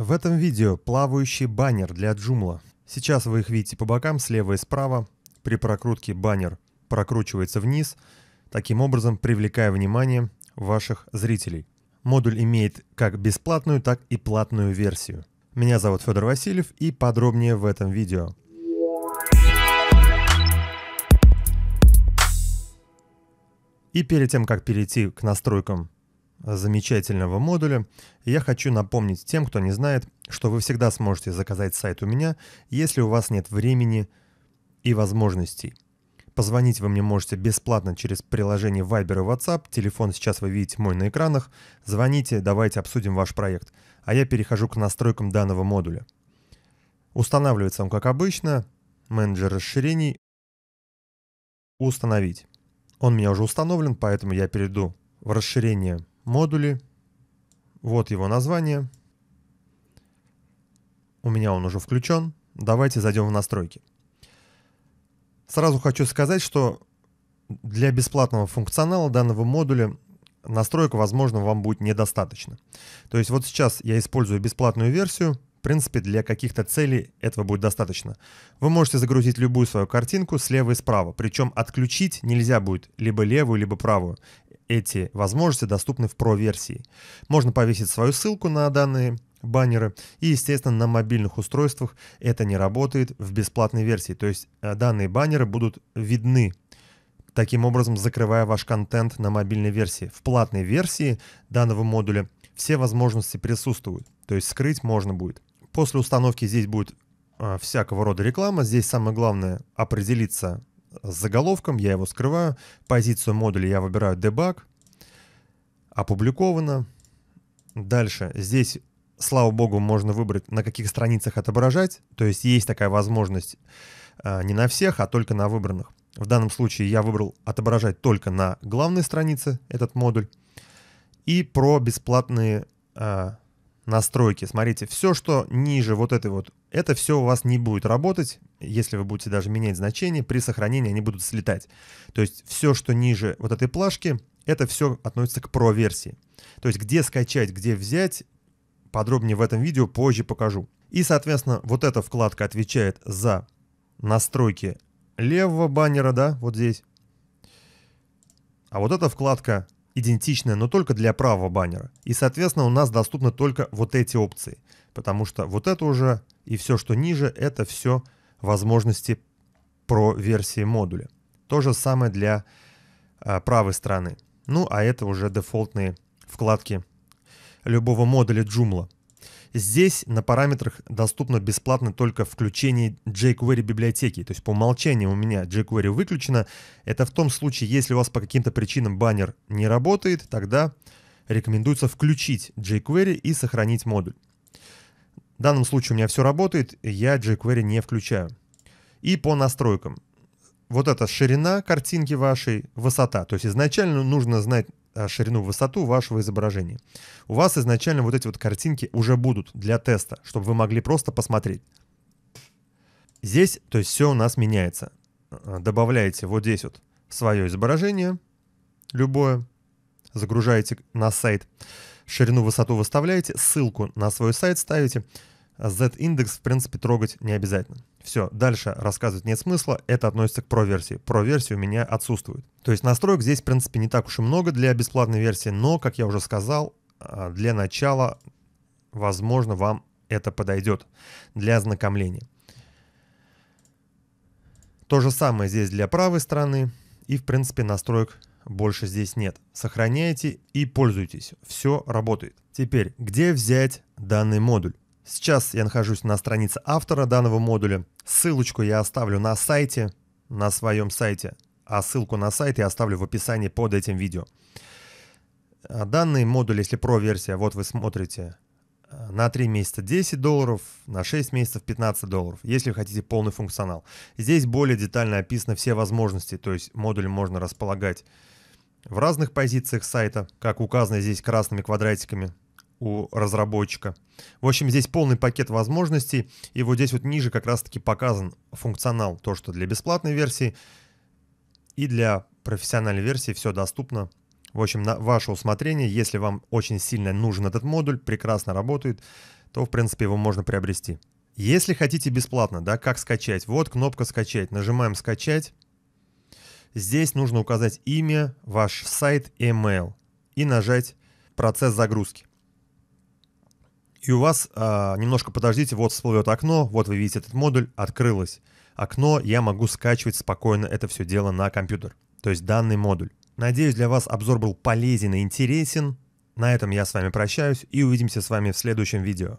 В этом видео плавающий баннер для Joomla. Сейчас вы их видите по бокам, слева и справа. При прокрутке баннер прокручивается вниз, таким образом привлекая внимание ваших зрителей. Модуль имеет как бесплатную, так и платную версию. Меня зовут Федор Васильев и подробнее в этом видео. И перед тем, как перейти к настройкам замечательного модуля. Я хочу напомнить тем, кто не знает, что вы всегда сможете заказать сайт у меня, если у вас нет времени и возможностей. Позвонить вы мне можете бесплатно через приложение Viber и WhatsApp. Телефон сейчас вы видите мой на экранах. Звоните, давайте обсудим ваш проект. А я перехожу к настройкам данного модуля. Устанавливается он, как обычно, менеджер расширений. Установить. Он у меня уже установлен, поэтому я перейду в расширение модули. Вот его название. У меня он уже включен. Давайте зайдем в настройки. Сразу хочу сказать, что для бесплатного функционала данного модуля настроек, возможно, вам будет недостаточно. То есть вот сейчас я использую бесплатную версию, в принципе, для каких-то целей этого будет достаточно. Вы можете загрузить любую свою картинку слева и справа, причем отключить нельзя будет либо левую, либо правую эти возможности доступны в Pro-версии. Можно повесить свою ссылку на данные баннеры. И, естественно, на мобильных устройствах это не работает в бесплатной версии. То есть э, данные баннеры будут видны, таким образом закрывая ваш контент на мобильной версии. В платной версии данного модуля все возможности присутствуют. То есть скрыть можно будет. После установки здесь будет э, всякого рода реклама. Здесь самое главное определиться, с заголовком, я его скрываю. Позицию модуля я выбираю debug. Опубликовано. Дальше здесь, слава богу, можно выбрать, на каких страницах отображать. То есть есть такая возможность э, не на всех, а только на выбранных. В данном случае я выбрал отображать только на главной странице этот модуль. И про бесплатные э, настройки. Смотрите, все, что ниже вот этой вот это все у вас не будет работать, если вы будете даже менять значения при сохранении они будут слетать. То есть все, что ниже вот этой плашки, это все относится к Pro-версии. То есть где скачать, где взять, подробнее в этом видео позже покажу. И, соответственно, вот эта вкладка отвечает за настройки левого баннера, да, вот здесь. А вот эта вкладка идентичная, но только для правого баннера. И, соответственно, у нас доступны только вот эти опции, потому что вот это уже и все, что ниже, это все возможности про версии модуля. То же самое для а, правой стороны. Ну, а это уже дефолтные вкладки любого модуля Joomla. Здесь на параметрах доступно бесплатно только включение jQuery библиотеки. То есть по умолчанию у меня jQuery выключено. Это в том случае, если у вас по каким-то причинам баннер не работает, тогда рекомендуется включить jQuery и сохранить модуль. В данном случае у меня все работает, я jQuery не включаю. И по настройкам. Вот это ширина картинки вашей, высота. То есть изначально нужно знать а, ширину, высоту вашего изображения. У вас изначально вот эти вот картинки уже будут для теста, чтобы вы могли просто посмотреть. Здесь, то есть все у нас меняется. А, добавляете вот здесь вот свое изображение, любое, загружаете на сайт, ширину, высоту выставляете, ссылку на свой сайт ставите, Z-индекс, в принципе, трогать не обязательно. Все, дальше рассказывать нет смысла, это относится к про-версии. Про-версии у меня отсутствует. То есть настроек здесь, в принципе, не так уж и много для бесплатной версии, но, как я уже сказал, а, для начала, возможно, вам это подойдет для ознакомления. То же самое здесь для правой стороны, и, в принципе, настроек больше здесь нет. Сохраняйте и пользуйтесь, все работает. Теперь, где взять данный модуль? Сейчас я нахожусь на странице автора данного модуля. Ссылочку я оставлю на сайте, на своем сайте. А ссылку на сайт я оставлю в описании под этим видео. А, данный модуль, если про-версия, вот вы смотрите, а, на 3 месяца 10 долларов, на 6 месяцев 15 долларов, если хотите полный функционал. Здесь более детально описаны все возможности, то есть модуль можно располагать в разных позициях сайта, как указано здесь красными квадратиками, у разработчика. В общем, здесь полный пакет возможностей, и вот здесь вот ниже как раз-таки показан функционал, то, что для бесплатной версии и для профессиональной версии все доступно. В общем, на ваше усмотрение, если вам очень сильно нужен этот модуль, прекрасно работает, то, в принципе, его можно приобрести. Если хотите бесплатно, да, как скачать? Вот кнопка «Скачать». Нажимаем «Скачать». Здесь нужно указать имя, ваш сайт, email и нажать «Процесс загрузки» и у вас а, немножко подождите, вот всплывет окно, вот вы видите этот модуль, открылось окно, я могу скачивать спокойно это все дело на компьютер, то есть данный модуль. Надеюсь, для вас обзор был полезен и интересен. На этом я с вами прощаюсь и увидимся с вами в следующем видео.